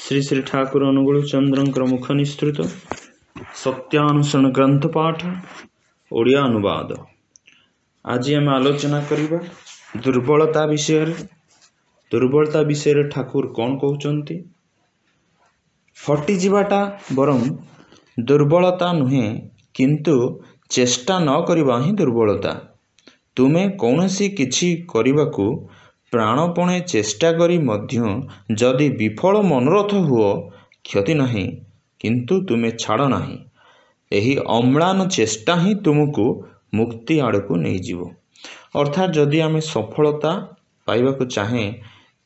ଶ୍ରୀ ଶ୍ରୀ ଠାକୁର ଅନୁଗୁଳ ଚନ୍ଦ୍ରଙ୍କର ମୁଖ ନିସ୍ତୃତ ସତ୍ୟାନୁଷଣ ଗ୍ରନ୍ଥ ପାଠ ଓଡ଼ିଆ ଅନୁବାଦ ଆଜି ଆମେ ଆଲୋଚନା କରିବା ଦୁର୍ବଳତା ବିଷୟରେ ଦୁର୍ବଳତା ବିଷୟରେ ଠାକୁର କ'ଣ କହୁଛନ୍ତି ହଟିଯିବାଟା ବରଂ ଦୁର୍ବଳତା ନୁହେଁ କିନ୍ତୁ ଚେଷ୍ଟା ନ କରିବା ହିଁ ଦୁର୍ବଳତା ତୁମେ କୌଣସି କିଛି କରିବାକୁ ପ୍ରାଣପଣେ ଚେଷ୍ଟା କରି ମଧ୍ୟ ଯଦି ବିଫଳ ମନୋରଥ ହୁଅ କ୍ଷତି ନାହିଁ କିନ୍ତୁ ତୁମେ ଛାଡ଼ ନାହିଁ ଏହି ଅମ୍ଳାନ ଚେଷ୍ଟା ହିଁ ତୁମକୁ ମୁକ୍ତି ଆଡ଼କୁ ନେଇଯିବ ଅର୍ଥାତ୍ ଯଦି ଆମେ ସଫଳତା ପାଇବାକୁ ଚାହେଁ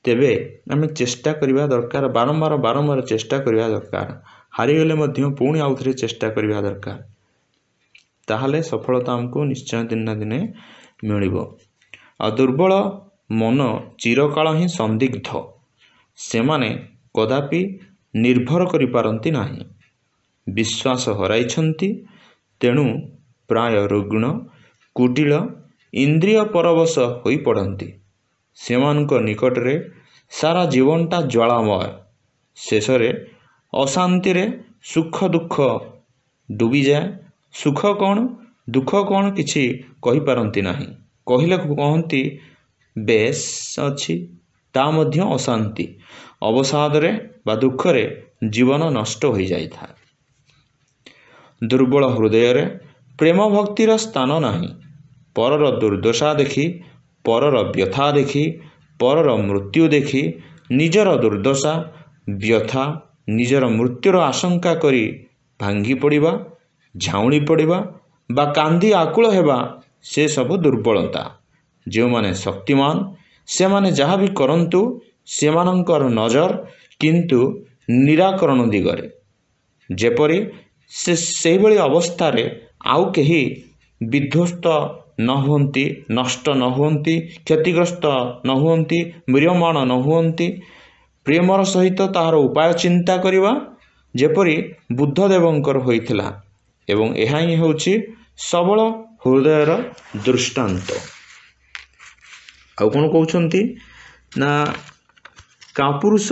ତେବେ ଆମେ ଚେଷ୍ଟା କରିବା ଦରକାର ବାରମ୍ବାର ବାରମ୍ବାର ଚେଷ୍ଟା କରିବା ଦରକାର ହାରିଗଲେ ମଧ୍ୟ ପୁଣି ଆଉ ଥରେ ଚେଷ୍ଟା କରିବା ଦରକାର ତାହେଲେ ସଫଳତା ଆମକୁ ନିଶ୍ଚୟ ଦିନେ ଦିନେ ମିଳିବ ଆଉ ଦୁର୍ବଳ ମନ ଚିରକାଳ ହିଁ ସନ୍ଦିଗ୍ଧ ସେମାନେ କଦାପି ନିର୍ଭର କରିପାରନ୍ତି ନାହିଁ ବିଶ୍ୱାସ ହରାଇଛନ୍ତି ତେଣୁ ପ୍ରାୟ ରୁଗ୍ଣ କୁଟିଳ ଇନ୍ଦ୍ରିୟ ପରବଶ ହୋଇପଡ଼ନ୍ତି ସେମାନଙ୍କ ନିକଟରେ ସାରା ଜୀବନଟା ଜ୍ୱାଳାମୟ ଶେଷରେ ଅଶାନ୍ତିରେ ସୁଖ ଦୁଃଖ ଡୁବିଯାଏ ସୁଖ କ'ଣ ଦୁଃଖ କ'ଣ କିଛି କହିପାରନ୍ତି ନାହିଁ କହିଲେ କହନ୍ତି ବେଶ ଅଛି ତା ମଧ୍ୟ ଅଶାନ୍ତି ଅବସାଦରେ ବା ଦୁଃଖରେ ଜୀବନ ନଷ୍ଟ ହୋଇଯାଇଥାଏ ଦୁର୍ବଳ ହୃଦୟରେ ପ୍ରେମ ଭକ୍ତିର ସ୍ଥାନ ନାହିଁ ପରର ଦୁର୍ଦ୍ଦଶା ଦେଖି ପରର ବ୍ୟଥା ଦେଖି ପରର ମୃତ୍ୟୁ ଦେଖି ନିଜର ଦୁର୍ଦ୍ଦଶା ବ୍ୟଥା ନିଜର ମୃତ୍ୟୁର ଆଶଙ୍କା କରି ଭାଙ୍ଗି ପଡ଼ିବା ଝାଉଁଳି ପଡ଼ିବା ବା କାନ୍ଦି ଆକୁଳ ହେବା ସେସବୁ ଦୁର୍ବଳତା ଯେଉଁମାନେ ଶକ୍ତିମାନ ସେମାନେ ଯାହା ବି କରନ୍ତୁ ସେମାନଙ୍କର ନଜର କିନ୍ତୁ ନିରାକରଣ ଦିଗରେ ଯେପରି ସେ ସେହିଭଳି ଅବସ୍ଥାରେ ଆଉ କେହି ବିଧ୍ୱସ୍ତ ନ ହୁଅନ୍ତି ନଷ୍ଟ ନ ହୁଅନ୍ତି କ୍ଷତିଗ୍ରସ୍ତ ନ ହୁଅନ୍ତି ମ୍ରିୟମାଣ ନ ହୁଅନ୍ତି ପ୍ରେମର ସହିତ ତାହାର ଉପାୟ ଚିନ୍ତା କରିବା ଯେପରି ବୁଦ୍ଧଦେବଙ୍କର ହୋଇଥିଲା ଏବଂ ଏହା ହିଁ ହେଉଛି ସବଳ ହୃଦୟର ଦୃଷ୍ଟାନ୍ତ आउ कौन कौन ना कापुरुष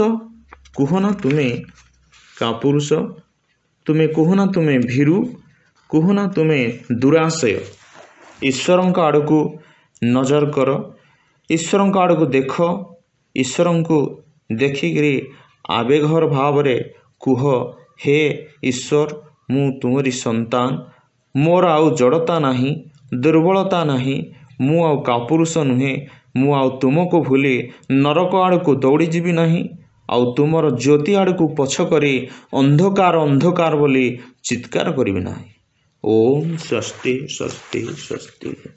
कहना तुम्हें कापुरुष तुम्हें कहना तुम्हें भीरु कहना तुम्हें दुराशय ईश्वर आड़ को नजर कर ईश्वर आड़ को देख ईश्वर को देखिक आवेघर भाव कह हे ईश्वर मु तुमरी संतान मोर आउ जड़ता ना दुर्बलता ना मुपुरुष नुहे ମୁଁ ଆଉ ତୁମକୁ ଭୁଲି ନରକ ଆଡ଼କୁ ଦୌଡ଼ିଯିବି ନାହିଁ ଆଉ ତୁମର ଜ୍ୟୋତି ଆଡ଼କୁ ପଛ କରି ଅନ୍ଧକାର ଅନ୍ଧକାର ବୋଲି ଚିତ୍କାର କରିବି ନାହିଁ ଓମ୍ ସ୍ୱସ୍ତି ସ୍ୱସ୍ତି ସ୍ୱସ୍ତି